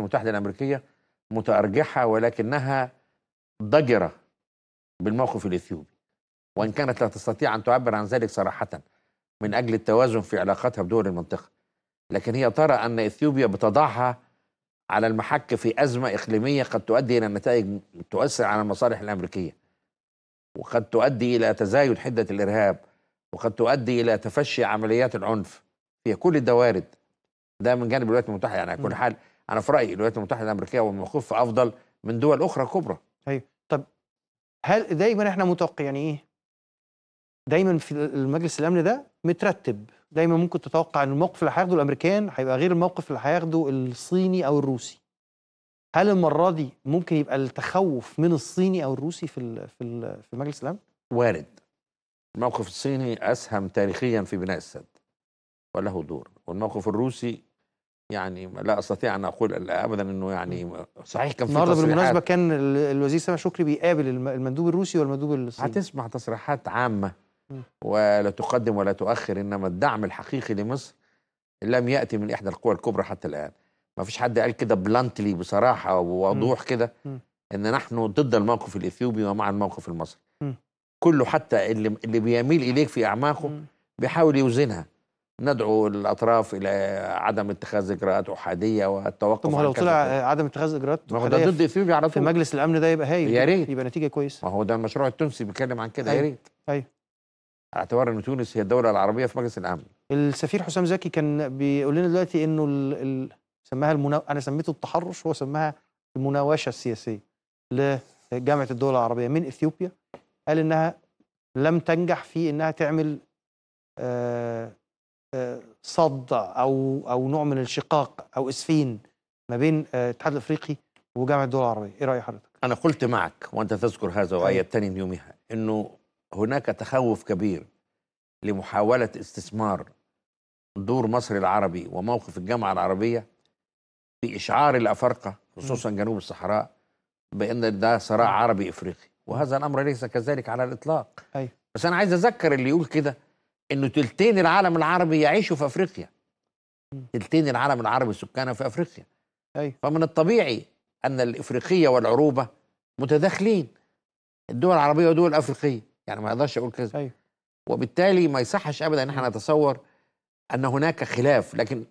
المتحدة الأمريكية متأرجحة ولكنها ضجرة بالموقف الإثيوبي وإن كانت لا تستطيع أن تعبر عن ذلك صراحة من أجل التوازن في علاقاتها بدول المنطقة لكن هي ترى أن إثيوبيا بتضعها على المحك في أزمة إقليمية قد تؤدي إلى نتائج تؤثر على المصالح الأمريكية وقد تؤدي إلى تزايد حدة الإرهاب وقد تؤدي إلى تفشي عمليات العنف في كل الدوارد ده من جانب الولايات المتحدة يعني على كل حال انا في رايي الولايات المتحده الامريكيه وموقفها افضل من دول اخرى كبرى ايوه طب هل دايما احنا متوقع يعني ايه دايما في المجلس الامن ده مترتب دايما ممكن تتوقع ان الموقف اللي هياخده الامريكان هيبقى غير الموقف اللي هياخده الصيني او الروسي هل المره دي ممكن يبقى التخوف من الصيني او الروسي في في في مجلس الامن وارد الموقف الصيني اسهم تاريخيا في بناء السد وله دور والموقف الروسي يعني لا استطيع ان اقول ابدا انه يعني صحيح كان في النهارده بالمناسبه كان الوزير سامح شكري بيقابل المندوب الروسي والمندوب الصيني هتسمع تصريحات عامه ولا تقدم ولا تؤخر انما الدعم الحقيقي لمصر لم ياتي من احدى القوى الكبرى حتى الان ما فيش حد قال كده بلانتلي بصراحه ووضوح كده ان نحن ضد الموقف الاثيوبي ومع الموقف المصري كله حتى اللي اللي بيميل اليك في اعماقه بيحاول يوزنها ندعو الاطراف الى عدم اتخاذ اجراءات احاديه والتوقف طب لو طلع عدم اتخاذ اجراءات ما هو ده ضد اثيوبيا على طول في مجلس الامن ده يبقى هايل يا ريت يبقى نتيجه كويسه ما هو ده المشروع التونسي بيتكلم عن كده يا أيوة، ريت ايوه اعتبار ان تونس هي الدوله العربيه في مجلس الامن السفير حسام زكي كان بيقول لنا دلوقتي انه ال... ال... سماها المنا... انا سميته التحرش هو سماها المناوشه السياسيه لجامعه الدول العربيه من اثيوبيا قال انها لم تنجح في انها تعمل آه صد او او نوع من الشقاق او اسفين ما بين آه، الاتحاد الافريقي وجامعه الدول العربيه، ايه راي حضرتك؟ انا قلت معك وانت تذكر هذا وايدتني من يومها انه هناك تخوف كبير لمحاوله استثمار دور مصر العربي وموقف الجامعه العربيه في اشعار الافارقه خصوصا جنوب الصحراء بان ده صراع عربي افريقي وهذا الامر ليس كذلك على الاطلاق أي. بس انا عايز اذكر اللي يقول كده انه تلتين العالم العربي يعيشوا في افريقيا تلتين العالم العربي سكانه في افريقيا أي. أيوه. فمن الطبيعي ان الافريقيه والعروبه متداخلين الدول العربيه ودول الافريقيه يعني ما اقدرش اقول كذا أي. أيوه. وبالتالي ما يصحش ابدا ان احنا نتصور ان هناك خلاف لكن